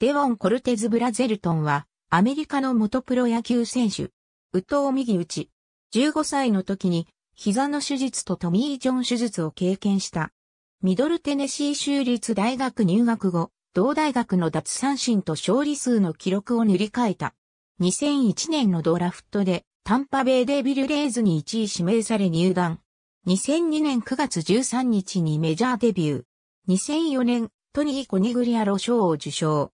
デウォン・コルテズ・ブラゼルトンは、アメリカの元プロ野球選手。右頭右打ち。15歳の時に、膝の手術とトミー・ジョン手術を経験した。ミドルテネシー州立大学入学後、同大学の脱三振と勝利数の記録を塗り替えた。2001年のドラフトで、タンパベイデビルレイズに1位指名され入団。2002年9月13日にメジャーデビュー。2004年、トニー・コニグリアロ賞を受賞。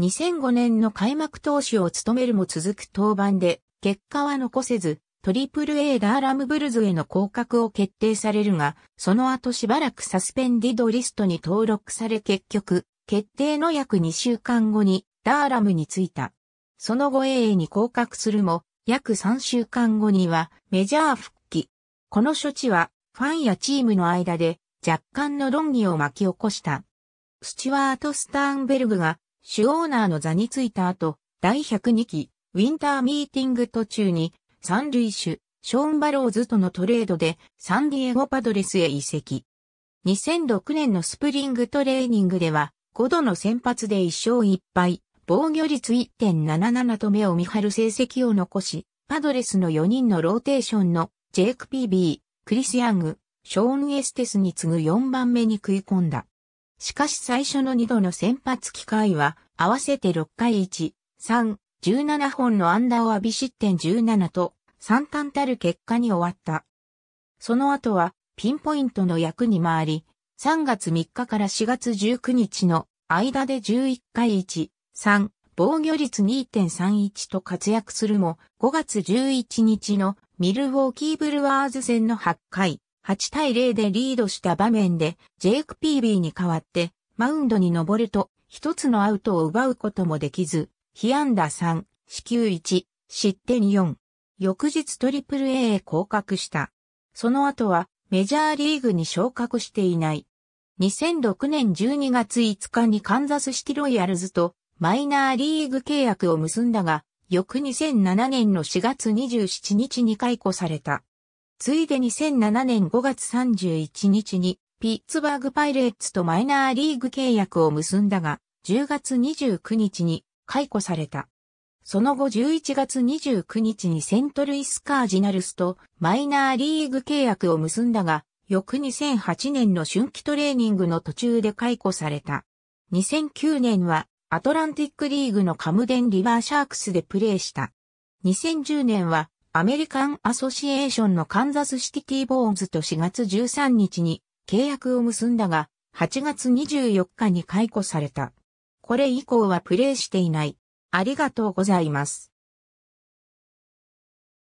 2005年の開幕投手を務めるも続く登板で、結果は残せず、トリプル A ダーラムブルズへの降格を決定されるが、その後しばらくサスペンディドリストに登録され結局、決定の約2週間後にダーラムに着いた。その後 A a に降格するも、約3週間後にはメジャー復帰。この処置はファンやチームの間で若干の論議を巻き起こした。スチュワート・スターンベルグが主オーナーの座に着いた後、第102期、ウィンターミーティング途中に、三塁手、ショーン・バローズとのトレードで、サンディエゴ・パドレスへ移籍。2006年のスプリングトレーニングでは、5度の先発で1勝1敗、防御率1.77と目を見張る成績を残し、パドレスの4人のローテーションの、ジェイク・ピービー、クリス・ヤング、ショーン・エステスに次ぐ4番目に食い込んだ。しかし最初の2度の先発機会は、合わせて6回1、3、17本の安打を浴び失点17と、惨憺たる結果に終わった。その後は、ピンポイントの役に回り、3月3日から4月19日の間で11回1、3、防御率2.31と活躍するも、5月11日のミルウォーキーブルワーズ戦の8回、8対0でリードした場面で、ジェイク・ピービーに代わって、マウンドに登ると、一つのアウトを奪うこともできず、被安打3、死球1、失点4。翌日トリプル A へ降格した。その後は、メジャーリーグに昇格していない。2006年12月5日にカンザスシティロイヤルズとマイナーリーグ契約を結んだが、翌2007年の4月27日に解雇された。ついで2007年5月31日に、ピッツバーグパイレーツとマイナーリーグ契約を結んだが、10月29日に解雇された。その後11月29日にセントルイスカージナルスとマイナーリーグ契約を結んだが、翌2008年の春季トレーニングの途中で解雇された。2009年はアトランティックリーグのカムデンリバーシャークスでプレーした。2010年はアメリカンアソシエーションのカンザスシティティボーンズと4月13日に契約を結んだが、8月24日に解雇された。これ以降はプレーしていない。ありがとうございます。